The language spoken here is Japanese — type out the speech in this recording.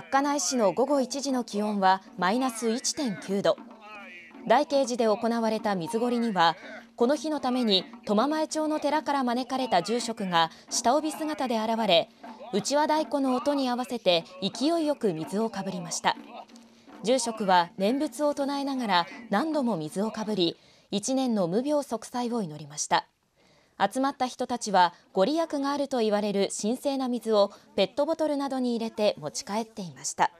稚内市の午後1時の気温はマイナス1.9度大慶寺で行われた水堀にはこの日のために苫前町の寺から招かれた住職が下帯姿で現れ内輪太鼓の音に合わせて勢いよく水をかぶりました住職は念仏を唱えながら何度も水をかぶり1年の無病息災を祈りました。集まった人たちはご利益があるといわれる神聖な水をペットボトルなどに入れて持ち帰っていました。